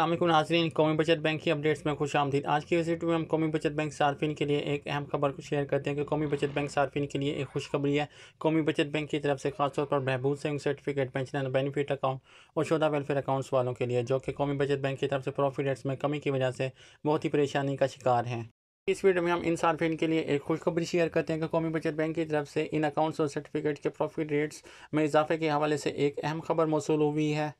अल्लाम हाजरीन कौमी बचत बैंक की अपडेट्स में खुश आमदीद आज की विजिट वीडियो में हम कौमी बचत बैंक सार्फिन के लिए एक अहम खबर को शेयर करते हैं कि कौमी बचत बैंक सार्फिन के लिए एक खुशखबरी है कौमी बचत बैंक की तरफ से खासतौर पर महबूब सिंह certificate pension and benefit account और शुदा वेलफेयर अकाउंट्स वालों के लिए जो कि कौमी बचत बैंक की तरफ से प्रॉफिट रेट्स में कमी की वजह से बहुत ही परेशानी का शिकार हैं इस वीडियो में हम इन सार्फिन के लिए एक खुशखबरी शेयर करते हैं कि कौमी बचत बैंक की तरफ से इन अकाउंट्स और सर्टिफिकेट के प्रॉफिट रेट्स में इजाफे के हवाले से एक अहम खबर मौसू हुई है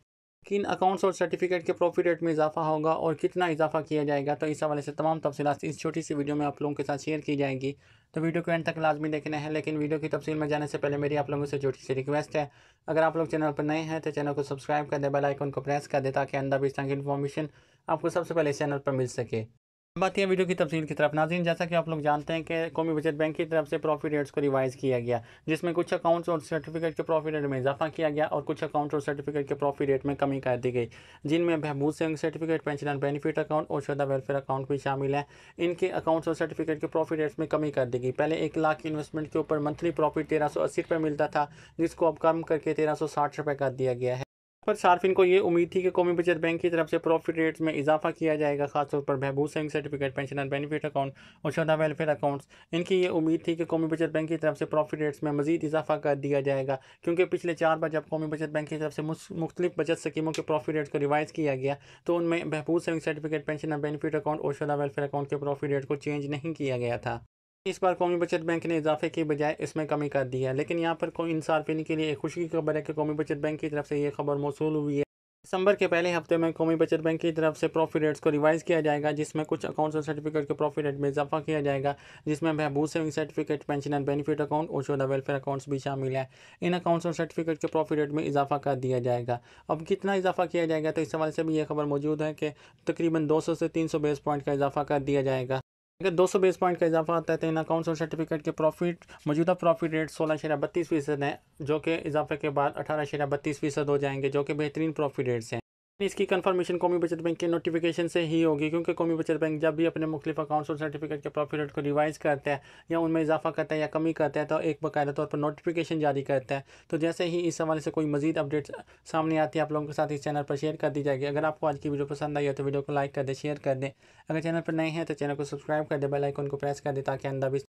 किन अकाउंट्स और सर्टिफिकेट के प्रॉफिट रेट में इजाफा होगा और कितना इजाफा किया जाएगा तो इस हवाले से तमाम तफसीत इस छोटी सी वीडियो में आप लोगों के साथ शेयर की जाएगी तो वीडियो को एंड तक लाजमी देखना है लेकिन वीडियो की तफसील में जाने से पहले मेरी आप लोगों से छोटी सी रिक्वेस्ट है अगर आप लोग चैनल पर नए हैं तो चैनल को सब्सक्राइब कर दे बेलाइकन को प्रेस कर दे ताकि अंदर भी इस तरह की इन्फॉर्मेशन आपको सबसे पहले इस चैनल पर मिल सके बात यह वीडियो की तफसील की तरफ नाजीन जैसा कि आप लोग जानते हैं कि कौमी बचत बैंक की तरफ से प्रॉफिट रेट्स को रिवाइज किया गया जिसमें कुछ अकाउंट्स और सर्टिफिकेट के प्रॉफिट रेट में इजाफा किया गया और कुछ अकाउंट्स और सर्टिफिकेट के प्रॉफिट रेट में कमी कर दी गई जिनमें बहबूद सिंह certificate pension and benefit account और शदा वेलफेयर अकाउंट भी शामिल है इनके अकाउंट्स और सर्टिफिकेट के प्रॉफिट रेट्स में कमी कर दी गई पहले एक लाख इन्वेस्टमेंट के ऊपर मंथली प्रॉफिट तेरह सौ अस्सी रुपये मिलता था जिसको अब कम करके तेरह सौ साठ रुपये कर दिया गया है पर सार्फिन को ये उम्मीद थी कि कौमी बचत बैंक की तरफ से प्रॉफिट रेट्स में इजाफा किया जाएगा खासतौर पर बहबूज saving certificate pensioner benefit account और शोधा वेलफेयर अकाउंट्स इनकी ये उम्मीद थी कि कौमी बचत बैंक की तरफ से प्रॉफिट रेट्स में मजीद इजाफा कर दिया जाएगा क्योंकि पिछले चार बार जब कौमी बचत बैंक की तरफ से मुख्तलिफ बचत स्कीमों के प्रॉफिट रेट्स को रिवाइज किया गया तो उनमें बहबूज saving certificate pensioner benefit account और शोधा वेलफेयर अकाउंट के प्रॉफिट रेट को चेंज नहीं किया गया था इस बार कौमी बचत बैंक ने इजाफे की बजाय इसमें कमी कर दी है लेकिन यहाँ पर इन सार्फिन के लिए एक खुशी की खबर है कि कौमी बचत बैंक की तरफ से ये खबर मौसू हुई है दिसंबर के पहले हफ्ते में कौमी बचत बैंक की तरफ से प्रॉफिट रेट्स को रिवाइज किया जाएगा जिसमें कुछ अकाउंट्स और सर्टिफिकेट के प्रॉफिट रेट में इजाफा किया जाएगा जिसमें महबूज saving certificate pension and benefit account और शोधा वेलफेयर अकाउंट्स भी शामिल है इन अकाउंट्स और सर्टिफिकेट के प्रॉफिट रेट में इजाफा कर दिया जाएगा अब कितना इजाफा किया जाएगा तो इस हवाले से भी यह खबर मौजूद है कि तकरीबन दो सौ से तीन सौ बेस पॉइंट का इजाफा कर दिया जाएगा अगर 200 बेस पॉइंट का इजाफा आता है तो इन अकाउंट्स और सर्टिफिकेट के प्रॉफिट मौजूदा प्रॉफिट रेट सोलह शरिया बत्तीस फीसद है जो कि इजाफे के बाद अठारह शरिया बत्तीस फीसद हो जाएंगे जो कि बेहतरीन प्रॉफिट रेट्स हैं इसकी कन्फर्मेशन कौमी बचत बैंक के नोटिफिकेशन से ही होगी क्योंकि कौमी बचत बैंक जब भी अपने मुख्तफ अकाउंट्स और सर्टिफिकेट के प्रॉफिट रेट को रिवाइज़ करता है या उनमें इजाफा करता है या कमी करता है तो एक बाकायदा तौर पर नोटिफिकेशन जारी करता है तो जैसे ही इस हवाले से कोई मजीद अपडेट्स सामने आती है आप लोगों के साथ इस चैनल पर शेयर कर दी जाएगी अगर आपको आज की वीडियो पसंद आई है तो वीडियो को लाइक कर दें शेयर कर दें अगर चैनल पर नए हैं तो चैनल को सब्सक्राइब कर दें बेलाइकन को प्रेस कर दें ताकि अंदा भी